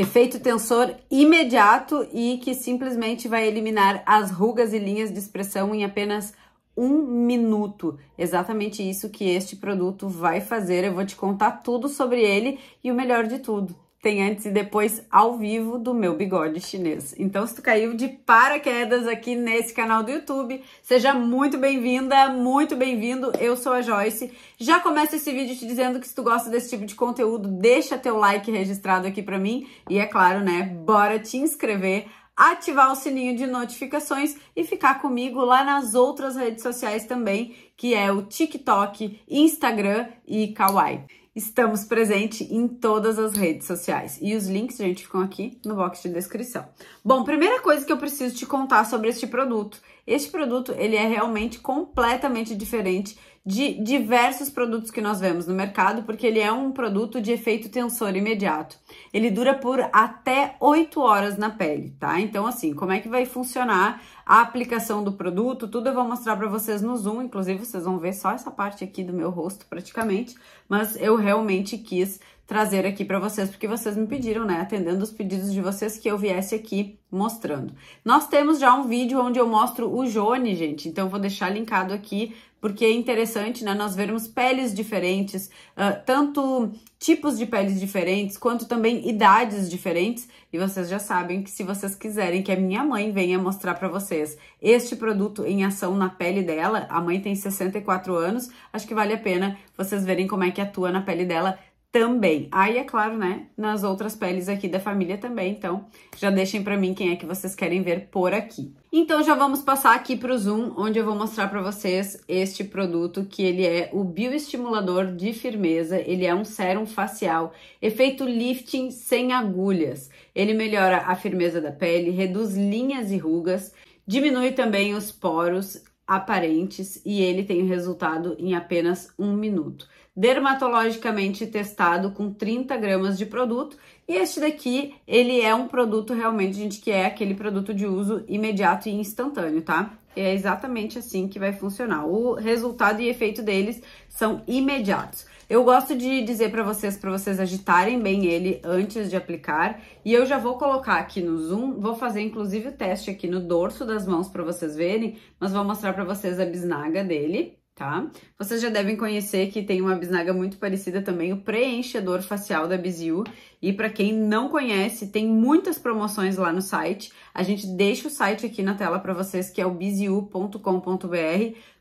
efeito tensor imediato e que simplesmente vai eliminar as rugas e linhas de expressão em apenas um minuto. Exatamente isso que este produto vai fazer. Eu vou te contar tudo sobre ele e o melhor de tudo tem antes e depois ao vivo do meu bigode chinês. Então, se tu caiu de paraquedas aqui nesse canal do YouTube, seja muito bem-vinda, muito bem-vindo. Eu sou a Joyce. Já começa esse vídeo te dizendo que se tu gosta desse tipo de conteúdo, deixa teu like registrado aqui para mim e é claro, né? Bora te inscrever ativar o sininho de notificações e ficar comigo lá nas outras redes sociais também, que é o TikTok, Instagram e Kawaii. Estamos presentes em todas as redes sociais. E os links, gente, ficam aqui no box de descrição. Bom, primeira coisa que eu preciso te contar sobre este produto. Este produto, ele é realmente completamente diferente de diversos produtos que nós vemos no mercado, porque ele é um produto de efeito tensor imediato. Ele dura por até 8 horas na pele, tá? Então, assim, como é que vai funcionar a aplicação do produto, tudo eu vou mostrar para vocês no Zoom, inclusive vocês vão ver só essa parte aqui do meu rosto praticamente, mas eu realmente quis trazer aqui para vocês, porque vocês me pediram, né, atendendo os pedidos de vocês que eu viesse aqui mostrando. Nós temos já um vídeo onde eu mostro o Jone, gente, então vou deixar linkado aqui porque é interessante, né, nós vermos peles diferentes, uh, tanto tipos de peles diferentes, quanto também idades diferentes. E vocês já sabem que se vocês quiserem que a minha mãe venha mostrar para vocês este produto em ação na pele dela, a mãe tem 64 anos, acho que vale a pena vocês verem como é que atua na pele dela também. Aí, é claro, né, nas outras peles aqui da família também, então já deixem para mim quem é que vocês querem ver por aqui. Então já vamos passar aqui para o zoom, onde eu vou mostrar para vocês este produto que ele é o bioestimulador de firmeza, ele é um sérum facial, efeito lifting sem agulhas. Ele melhora a firmeza da pele, reduz linhas e rugas, diminui também os poros, aparentes e ele tem o resultado em apenas um minuto. Dermatologicamente testado com 30 gramas de produto e este daqui, ele é um produto realmente, gente, que é aquele produto de uso imediato e instantâneo, tá? É exatamente assim que vai funcionar. O resultado e efeito deles são imediatos. Eu gosto de dizer para vocês, para vocês agitarem bem ele antes de aplicar. E eu já vou colocar aqui no Zoom, vou fazer inclusive o teste aqui no dorso das mãos para vocês verem, mas vou mostrar para vocês a bisnaga dele. Tá? Vocês já devem conhecer que tem uma bisnaga muito parecida também, o preenchedor facial da Biziu, e para quem não conhece, tem muitas promoções lá no site. A gente deixa o site aqui na tela para vocês, que é o biziu.com.br.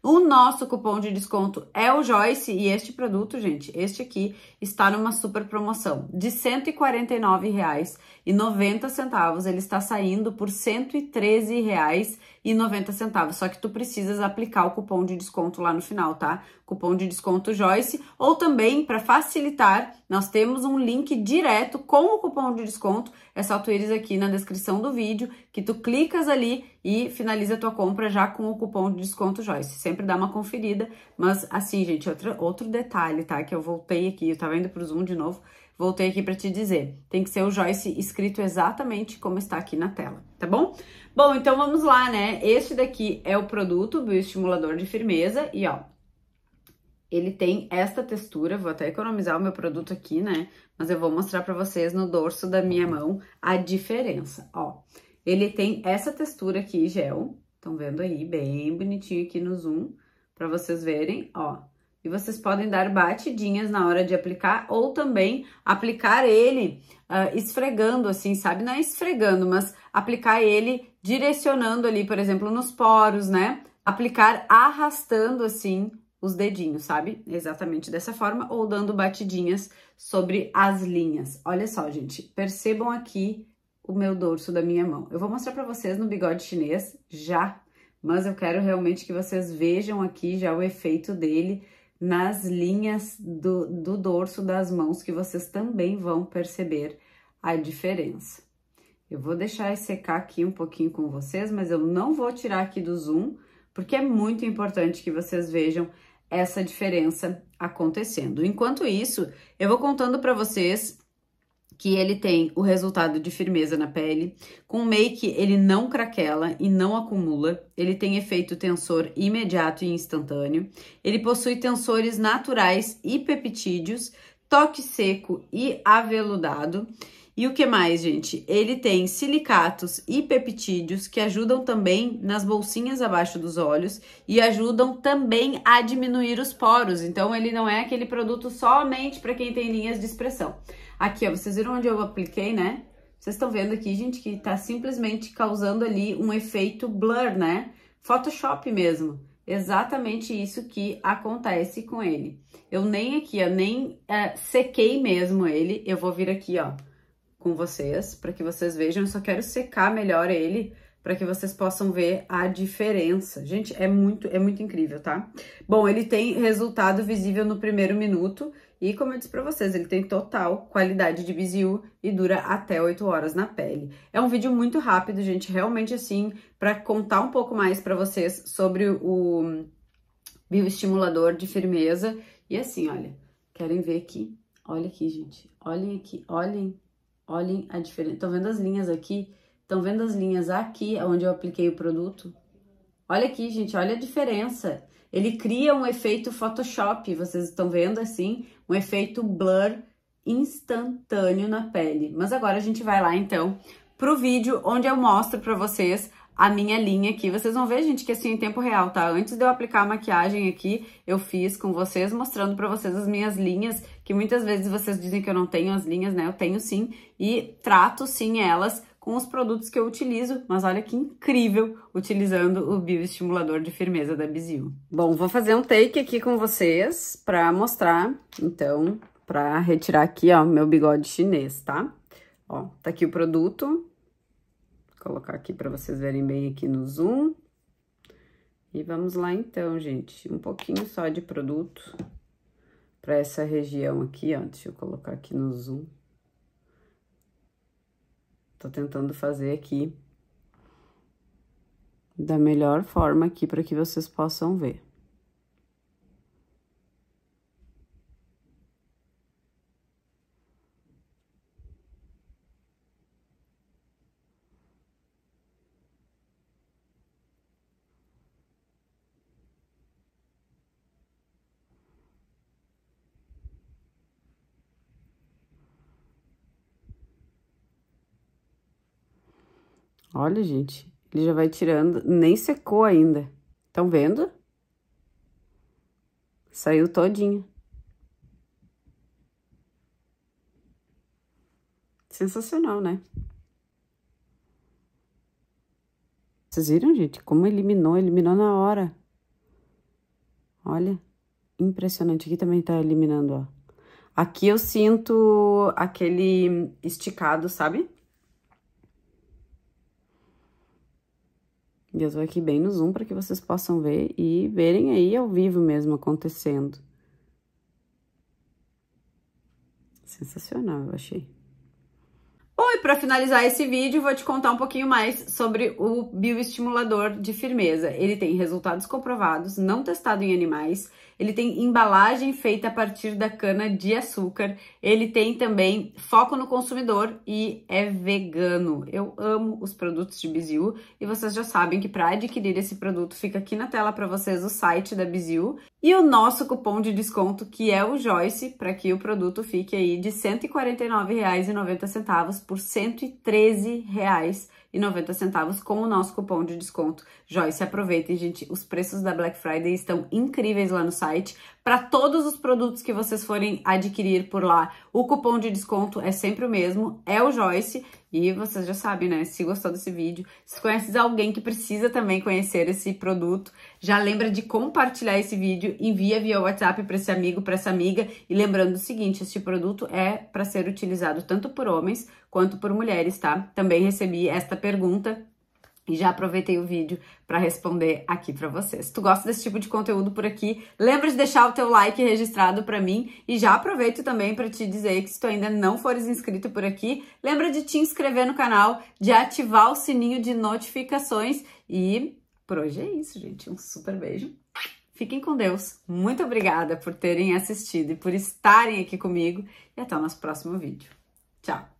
O nosso cupom de desconto é o Joyce e este produto, gente, este aqui está numa super promoção de R$ 149,90. Ele está saindo por R$ 113,90. Só que tu precisas aplicar o cupom de desconto lá no final, tá? Cupom de desconto Joyce ou também para facilitar, nós temos um link direto direto com o cupom de desconto. É só tu ires aqui na descrição do vídeo, que tu clicas ali e finaliza a tua compra já com o cupom de desconto Joyce. Sempre dá uma conferida, mas assim, gente, outro, outro detalhe, tá? Que eu voltei aqui, eu tava indo pro Zoom de novo, voltei aqui para te dizer. Tem que ser o Joyce escrito exatamente como está aqui na tela, tá bom? Bom, então vamos lá, né? Este daqui é o produto bioestimulador de firmeza e ó, ele tem esta textura, vou até economizar o meu produto aqui, né? Mas eu vou mostrar pra vocês no dorso da minha mão a diferença, ó. Ele tem essa textura aqui, gel, estão vendo aí, bem bonitinho aqui no zoom, pra vocês verem, ó. E vocês podem dar batidinhas na hora de aplicar ou também aplicar ele uh, esfregando, assim, sabe? Não é esfregando, mas aplicar ele direcionando ali, por exemplo, nos poros, né? Aplicar arrastando, assim, os dedinhos, sabe? Exatamente dessa forma, ou dando batidinhas sobre as linhas. Olha só, gente, percebam aqui o meu dorso da minha mão. Eu vou mostrar para vocês no bigode chinês já, mas eu quero realmente que vocês vejam aqui já o efeito dele nas linhas do, do dorso das mãos, que vocês também vão perceber a diferença. Eu vou deixar secar aqui um pouquinho com vocês, mas eu não vou tirar aqui do zoom, porque é muito importante que vocês vejam essa diferença acontecendo. Enquanto isso, eu vou contando para vocês que ele tem o resultado de firmeza na pele. Com make, ele não craquela e não acumula. Ele tem efeito tensor imediato e instantâneo. Ele possui tensores naturais e peptídeos, toque seco e aveludado. E o que mais, gente? Ele tem silicatos e peptídeos que ajudam também nas bolsinhas abaixo dos olhos e ajudam também a diminuir os poros. Então, ele não é aquele produto somente para quem tem linhas de expressão. Aqui, ó, vocês viram onde eu apliquei, né? Vocês estão vendo aqui, gente, que tá simplesmente causando ali um efeito blur, né? Photoshop mesmo. Exatamente isso que acontece com ele. Eu nem aqui, ó, nem eh, sequei mesmo ele. Eu vou vir aqui, ó com vocês, para que vocês vejam. Eu só quero secar melhor ele, para que vocês possam ver a diferença. Gente, é muito, é muito incrível, tá? Bom, ele tem resultado visível no primeiro minuto. E como eu disse para vocês, ele tem total qualidade de BZU e dura até 8 horas na pele. É um vídeo muito rápido, gente, realmente assim, para contar um pouco mais para vocês sobre o bioestimulador de firmeza. E assim, olha, querem ver aqui? Olha aqui, gente. Olhem aqui, olhem Olhem a diferença. Estão vendo as linhas aqui? Estão vendo as linhas aqui, onde eu apliquei o produto? Olha aqui, gente, olha a diferença. Ele cria um efeito Photoshop, vocês estão vendo assim? Um efeito blur instantâneo na pele. Mas agora a gente vai lá, então, pro vídeo onde eu mostro para vocês a minha linha aqui. Vocês vão ver, gente, que assim, em tempo real, tá? Antes de eu aplicar a maquiagem aqui, eu fiz com vocês, mostrando pra vocês as minhas linhas, que muitas vezes vocês dizem que eu não tenho as linhas, né? Eu tenho sim, e trato sim elas com os produtos que eu utilizo, mas olha que incrível utilizando o bioestimulador de firmeza da Bizil. Bom, vou fazer um take aqui com vocês pra mostrar, então, pra retirar aqui, ó, meu bigode chinês, tá? Ó, tá aqui o produto, colocar aqui para vocês verem bem aqui no zoom. E vamos lá então, gente, um pouquinho só de produto para essa região aqui, ó, deixa eu colocar aqui no zoom. Tô tentando fazer aqui da melhor forma aqui para que vocês possam ver. Olha, gente, ele já vai tirando, nem secou ainda. Estão vendo? Saiu todinho. Sensacional, né? Vocês viram, gente, como eliminou? Eliminou na hora. Olha, impressionante. Aqui também tá eliminando, ó. Aqui eu sinto aquele esticado, sabe? E eu tô aqui bem no zoom para que vocês possam ver e verem aí ao vivo mesmo acontecendo. Sensacional, eu achei para finalizar esse vídeo, vou te contar um pouquinho mais sobre o bioestimulador de firmeza. Ele tem resultados comprovados, não testado em animais, ele tem embalagem feita a partir da cana de açúcar, ele tem também foco no consumidor e é vegano. Eu amo os produtos de Bizil e vocês já sabem que para adquirir esse produto fica aqui na tela para vocês o site da Bizil e o nosso cupom de desconto que é o Joyce para que o produto fique aí de R$ 149,90 por R$ reais e centavos com o nosso cupom de desconto Joyce. Aproveitem, gente, os preços da Black Friday estão incríveis lá no site. Para todos os produtos que vocês forem adquirir por lá, o cupom de desconto é sempre o mesmo, é o Joyce. E vocês já sabem, né? Se gostou desse vídeo, se conheces alguém que precisa também conhecer esse produto, já lembra de compartilhar esse vídeo, envia via WhatsApp para esse amigo, para essa amiga. E lembrando o seguinte, este produto é para ser utilizado tanto por homens quanto por mulheres, tá? Também recebi esta pergunta e já aproveitei o vídeo para responder aqui para vocês. Se tu gosta desse tipo de conteúdo por aqui, lembra de deixar o teu like registrado para mim e já aproveito também para te dizer que se tu ainda não fores inscrito por aqui, lembra de te inscrever no canal, de ativar o sininho de notificações e por hoje é isso, gente. Um super beijo. Fiquem com Deus. Muito obrigada por terem assistido e por estarem aqui comigo e até o nosso próximo vídeo. Tchau.